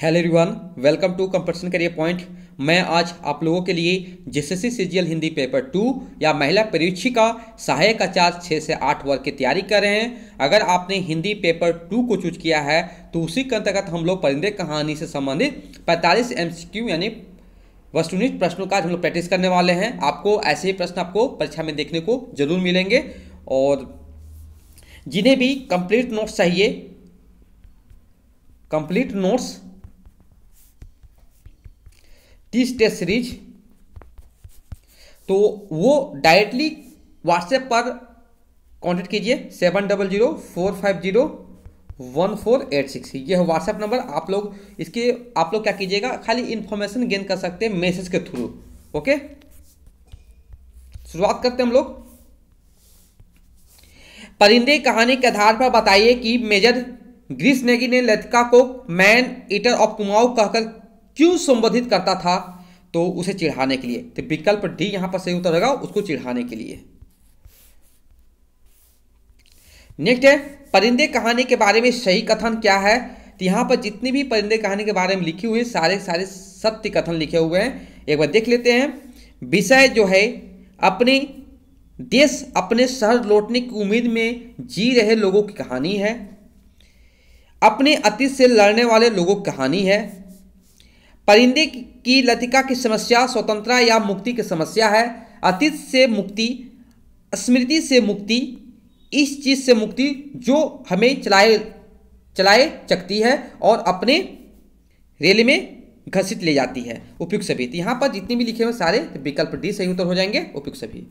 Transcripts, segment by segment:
hello everyone welcome to competition career point मैं आज आप लोगों के लिए JSSC CGL Hindi paper two या महिला परीक्षिका सहायक आचार छः से आठ वर्ग की तैयारी कर रहे हैं अगर आपने हिंदी पेपर टू को चूज किया है तो उसी के अंतर्गत हम लोग परिंदे कहानी से संबंधित 45 एम यानी वस्तुनिष्ठ प्रश्नों का हम लोग प्रैक्टिस करने वाले हैं आपको ऐसे ही प्रश्न आपको परीक्षा में देखने को जरूर मिलेंगे और जिन्हें भी कंप्लीट नोट्स चाहिए कंप्लीट नोट्स तीस टेस्ट सीरीज तो वो डायरेक्टली व्हाट्सएप पर कॉन्टेक्ट कीजिए seven double zero four five zero one four eight six यह व्हाट्सएप नंबर आप लोग इसके आप लोग क्या कीजिएगा खाली इन्फॉर्मेशन गेन कर सकते हैं मैसेज के थ्रू ओके शुरुआत करते हैं हम लोग परिंदे कहानी के आधार पर बताइए कि मेजर ग्रीस नेगी ने लतिका को मैन ईटर ऑफ कुमाऊ कहकर क्यों संबोधित करता था तो उसे चिढ़ाने के लिए तो विकल्प डी यहां पर सही उत्तर रहेगा उसको चिढ़ाने के लिए नेक्स्ट है परिंदे कहानी के बारे में सही कथन क्या है तो यहां पर जितनी भी परिंदे कहानी के बारे में लिखी हुई सारे सारे सत्य कथन लिखे हुए हैं एक बार देख लेते हैं विषय जो है अपने देश अपने शहर लौटने की उम्मीद में जी रहे लोगों की कहानी है अपने अतीत से लड़ने वाले लोगों की कहानी है परिंदे की लतिका की समस्या स्वतंत्रता या मुक्ति की समस्या है अतीत से मुक्ति स्मृति से मुक्ति इस चीज़ से मुक्ति जो हमें चलाए चलाए चकती है और अपने रेल में घसित ले जाती है उपयुक्त सभी तो यहाँ पर जितने भी लिखे हुए सारे विकल्प डी सही उत्तर हो जाएंगे उपयुक्त सभी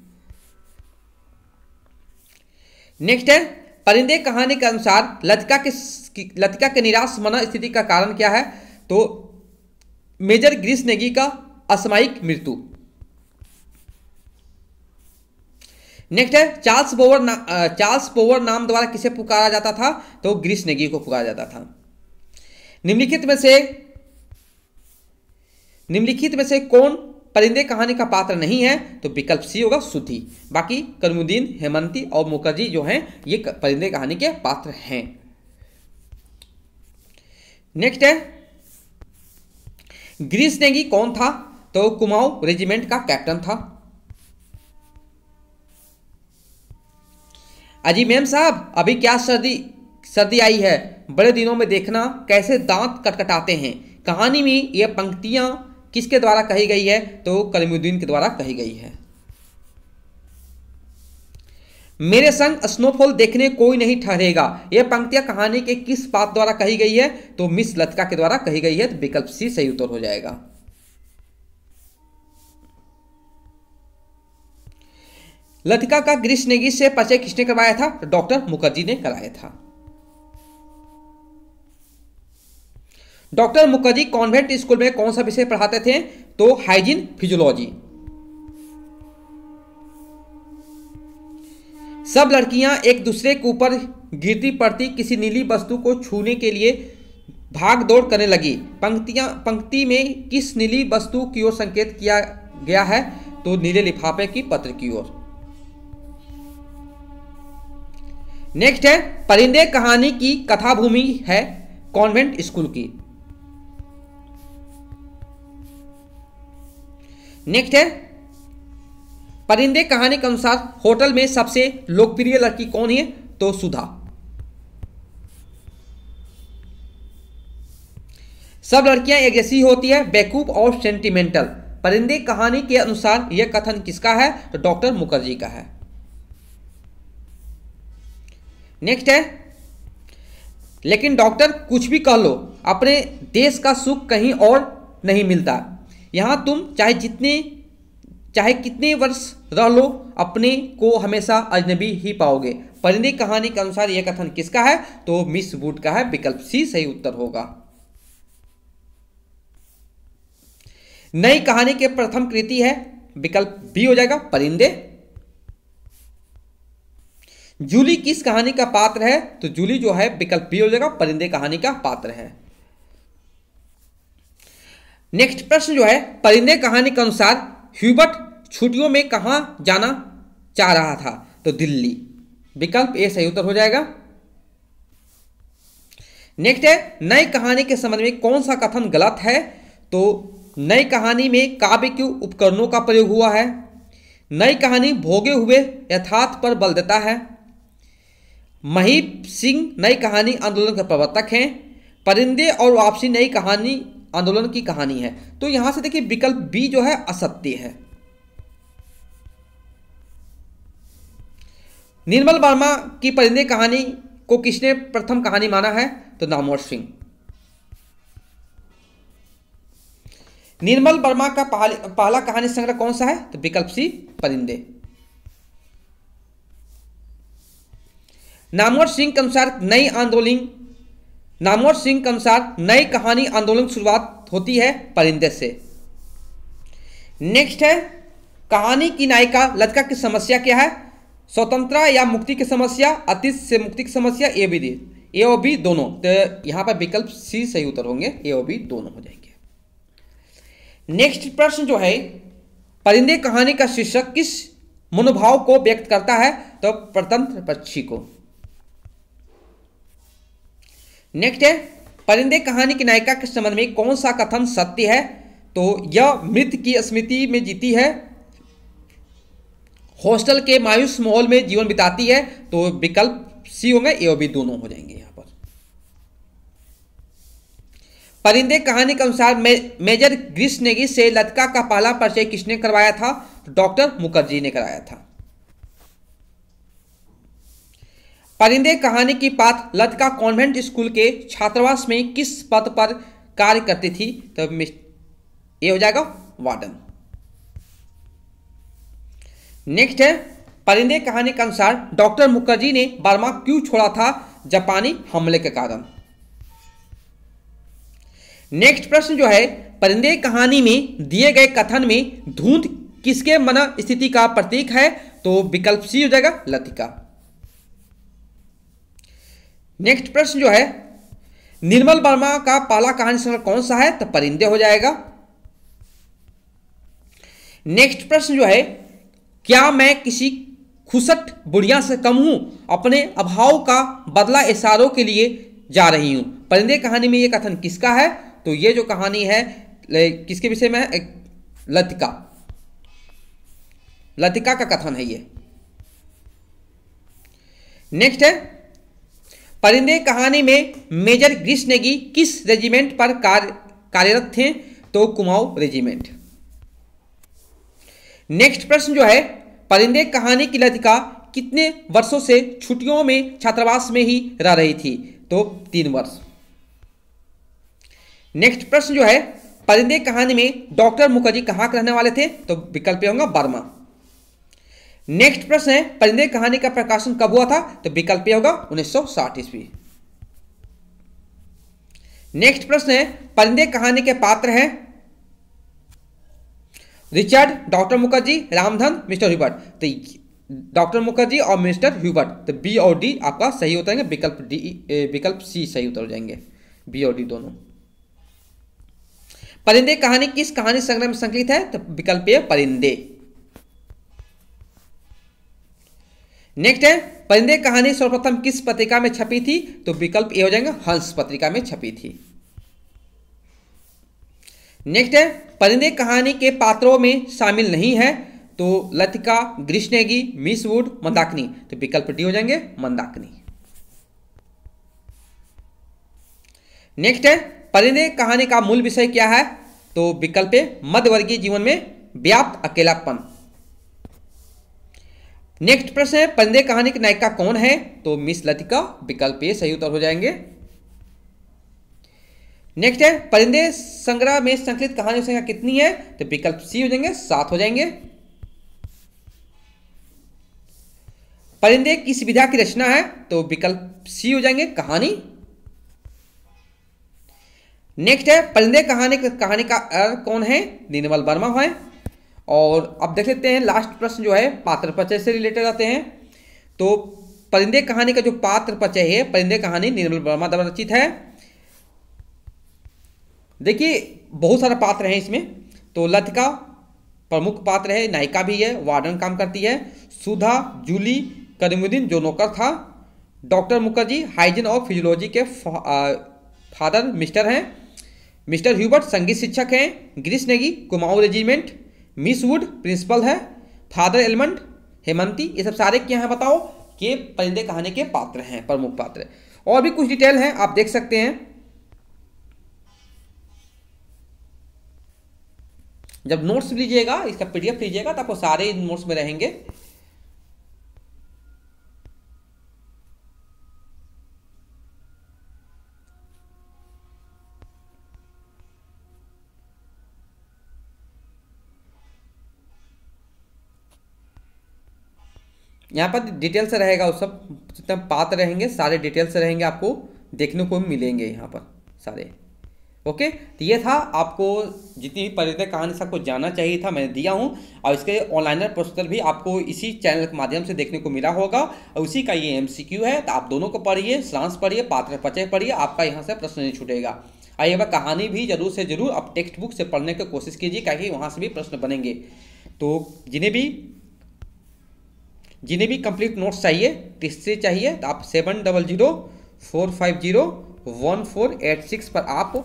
नेक्स्ट है परिंदे कहानी के अनुसार लतिका के लतिका के निराश मना स्थिति का कारण क्या है तो मेजर ग्रीस नेगी का असमायिक मृत्यु नेक्स्ट है चार्ल्स बोवर ना चार्ल्स बोवर नाम द्वारा किसे पुकारा जाता था तो ग्रीस नेगी को पुकारा जाता था निम्नलिखित में से निम्नलिखित में से कौन परिंदे कहानी का पात्र नहीं है तो विकल्प सी होगा सुधी बाकी कर्मुद्दीन हेमंती और मुखर्जी जो हैं ये परिंदे कहानी के पात्र हैं नेक्स्ट है ग्रीस नेगी कौन था तो कुमाऊ रेजिमेंट का कैप्टन था अजी मैम साहब अभी क्या सर्दी सर्दी आई है बड़े दिनों में देखना कैसे दांत कटकटाते हैं कहानी में यह पंक्तियां किसके द्वारा कही गई है तो कलमुद्दीन के द्वारा कही गई है मेरे संग स्नोफॉल देखने कोई नहीं ठहरेगा यह पंक्तियां कहानी के किस पात्र द्वारा कही गई है तो मिस लतका के द्वारा कही गई है तो विकल्प सी सही उत्तर हो जाएगा लतिका का ग्रीष्म नेगी से परिचय किसने करवाया था डॉक्टर मुखर्जी ने कराया था डॉक्टर मुखर्जी कॉन्वेंट स्कूल में कौन सा विषय पढ़ाते थे तो हाइजीन फिजियोलॉजी सब लड़कियां एक दूसरे के ऊपर गिरती पड़ती किसी नीली वस्तु को छूने के लिए भाग दौड़ करने लगी पंक्तियां पंक्ति में किस नीली वस्तु की ओर संकेत किया गया है तो नीले लिफाफे की पत्र की ओर नेक्स्ट है परिंदे कहानी की कथा भूमि है कॉन्वेंट स्कूल की नेक्स्ट है परिंदे कहानी के अनुसार होटल में सबसे लोकप्रिय लड़की कौन है तो सुधा सब लड़कियां एक जैसी होती है बेकूफ और सेंटिमेंटल परिंदे कहानी के अनुसार यह कथन किसका है तो डॉक्टर मुखर्जी का है नेक्स्ट है लेकिन डॉक्टर कुछ भी कह लो अपने देश का सुख कहीं और नहीं मिलता यहां तुम चाहे जितने चाहे कितने वर्ष रह लो अपने को हमेशा अजनबी ही पाओगे परिंदे कहानी के अनुसार यह कथन किसका है तो मिस वुड का है विकल्प सी सही उत्तर होगा नई कहानी के प्रथम कृति है विकल्प बी हो जाएगा परिंदे जूली किस कहानी का पात्र है तो जूली जो है विकल्प बी हो जाएगा परिंदे कहानी का पात्र है नेक्स्ट प्रश्न जो है परिंदे कहानी के अनुसार ह्यूबर्ट छुट्टियों में कहाँ जाना चाह रहा था तो दिल्ली विकल्प ए सही उत्तर हो जाएगा नेक्स्ट है नई कहानी के संबंध में कौन सा कथन गलत है तो नई कहानी में काव्य के उपकरणों का प्रयोग हुआ है नई कहानी भोगे हुए यथार्थ पर बल देता है महीप सिंह नई कहानी आंदोलन के प्रवर्तक हैं परिंदे और वापसी नई कहानी आंदोलन की कहानी है तो यहां से देखिए विकल्प बी जो है असत्य है निर्मल वर्मा की परिंदे कहानी को किसने प्रथम कहानी माना है तो नामोर सिंह निर्मल वर्मा का पहला कहानी संग्रह कौन सा है तो विकल्प सी परिंदे नामवर सिंह के अनुसार नई आंदोलन नामोर सिंह के अनुसार नई कहानी आंदोलन शुरुआत होती है परिंदे से नेक्स्ट है कहानी की नायिका लतिका की समस्या क्या है स्वतंत्रता या मुक्ति की समस्या अतीत से मुक्ति की समस्या A be the A O B दोनों तो यहां पर विकल्प सी सही उत्तर होंगे ए ओ बी दोनों हो जाएंगे नेक्स्ट प्रश्न जो है परिंदे कहानी का शीर्षक किस मनोभाव को व्यक्त करता है तो प्रतंत्र पक्षी को नेक्स्ट है परिंदे कहानी की नायिका के संबंध में कौन सा कथन सत्य है तो यह मृत की स्मृति में जीती है हॉस्टल के मायूस माहौल में जीवन बिताती है तो विकल्प सी होंगे ए और बी दोनों हो जाएंगे यहाँ पर परिंदे कहानी के अनुसार मे, मेजर ग्रीस नेगी से लतका का पहला परिचय किसने करवाया था डॉक्टर मुखर्जी ने कराया था परिंदे कहानी की बात लतका कॉन्वेंट स्कूल के छात्रावास में किस पद पर कार्य करती थी तो ये हो जाएगा वार्डन नेक्स्ट है परिंदे कहानी के अनुसार डॉक्टर मुखर्जी ने बर्मा क्यों छोड़ा था जापानी हमले के कारण नेक्स्ट प्रश्न जो है परिंदे कहानी में दिए गए कथन में धूंध किसके मना स्थिति का प्रतीक है तो विकल्प सी हो जाएगा लतिका नेक्स्ट प्रश्न जो है निर्मल वर्मा का पाला कहानी संग्रह कौन सा है तो परिंदे हो जाएगा नेक्स्ट प्रश्न जो है क्या मैं किसी खुशट बुढ़िया से कम हूं अपने अभाव का बदला इशारों के लिए जा रही हूं परिंदे कहानी में यह कथन किसका है तो ये जो कहानी है किसके विषय में है लतिका लतिका का कथन है ये नेक्स्ट है परिंदे कहानी में मेजर ग्रीस नेगी किस रेजिमेंट पर कार्य कार्यरत थे तो कुमाऊं रेजिमेंट नेक्स्ट प्रश्न जो है परिंदे कहानी की लतिका कितने वर्षों से छुट्टियों में छात्रावास में ही रह रही थी तो तीन वर्ष नेक्स्ट प्रश्न जो है परिंदे कहानी में डॉक्टर मुखर्जी कहां के रहने वाले थे तो विकल्प होगा बर्मा नेक्स्ट प्रश्न है परिंदे कहानी का प्रकाशन कब हुआ था तो विकल्प होगा 1960 ईस्वी नेक्स्ट प्रश्न है परिंदे कहानी के पात्र हैं Richard doctor Mukherjee Ramdhan mister Hubert तो डॉक्टर मुखर्जी और मिस्टर ह्यूबर्ट तो बी और डी आपका सही होता है विकल्प डी विकल्प सी सही उतर हो जाएंगे बी और डी दोनों परिंदे कहानी किस कहानी संग्रह में संकलित है तो विकल्प ए परिंदे नेक्स्ट है परिंदे कहानी सर्वप्रथम किस पत्रिका में छपी थी तो विकल्प ये हो जाएगा हंस पत्रिका में छपी थी नेक्स्ट है परिंदे कहानी के पात्रों में शामिल नहीं है तो लतिका ग्रीष्णेगी मिस वुड मंदाकिनी तो विकल्प डी हो जाएंगे मंदाकिनी नेक्स्ट है परिणय कहानी का मूल विषय क्या है तो विकल्प मध्यवर्गीय जीवन में व्याप्त अकेलापन नेक्स्ट प्रश्न है पंदे कहानी की नायिका कौन है तो मिस लतिका विकल्प ये सही उत्तर हो जाएंगे नेक्स्ट है परिंदे संग्रह में संकलित कहानी संख्या कितनी है तो विकल्प सी हो जाएंगे सात हो जाएंगे परिंदे किस विधा की रचना है तो विकल्प सी हो जाएंगे कहानी नेक्स्ट है परिंदे कहानी कहानी का कौन है निर्मल वर्मा है और अब देख लेते हैं लास्ट प्रश्न जो है पात्र पचय से रिलेटेड आते हैं तो परिंदे कहानी का जो पात्र पचय है परिंदे कहानी निर्मल वर्मा द्वारा रचित है देखिए बहुत सारा पात्र हैं इसमें तो लतिका प्रमुख पात्र है नायिका भी है वार्डन काम करती है सुधा जूली करीमुद्दीन जो नौकर था डॉक्टर मुखर्जी हाइजीन और फिजियोलॉजी के फादर मिस्टर हैं मिस्टर ह्यूबर्ट संगीत शिक्षक हैं Girish Negi Kumaon regiment miss Wood principal है फादर एलमंड हेमंती ये सब सारे क्या हैं बताओ के परिंदे कहानी के पात्र हैं प्रमुख पात्र और भी कुछ डिटेल हैं आप देख सकते हैं जब नोट्स लीजिएगा इसका पीडीएफ लीजिएगा तो आपको सारे नोट्स में रहेंगे यहाँ पर डिटेल्स रहेगा उस सब जितना पात्र रहेंगे सारे डिटेल्स रहेंगे आपको देखने को मिलेंगे यहाँ पर सारे ओके तो ये था आपको जितनी भी पर्यटक कहानी सबको जाना चाहिए था मैंने दिया हूँ और इसके ऑनलाइनर पोस्टर भी आपको इसी चैनल के माध्यम से देखने को मिला होगा और उसी का ये एम है तो आप दोनों को पढ़िए सांस पढ़िए पात्र पचय पढ़िए आपका यहाँ से प्रश्न नहीं छूटेगा और ये कहानी भी जरूर से जरूर आप टेक्स्ट बुक से पढ़ने की कोशिश कीजिए क्या वहाँ से भी प्रश्न बनेंगे तो जिन्हें भी जिन्हें भी कंप्लीट नोट्स चाहिए तीसरे चाहिए तो आप seven double zero four five zero one four eight six पर आप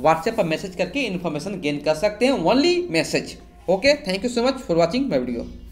व्हाट्सएप पर मैसेज करके इन्फॉर्मेशन गेन कर सकते हैं only message okay thank you so much for watching my video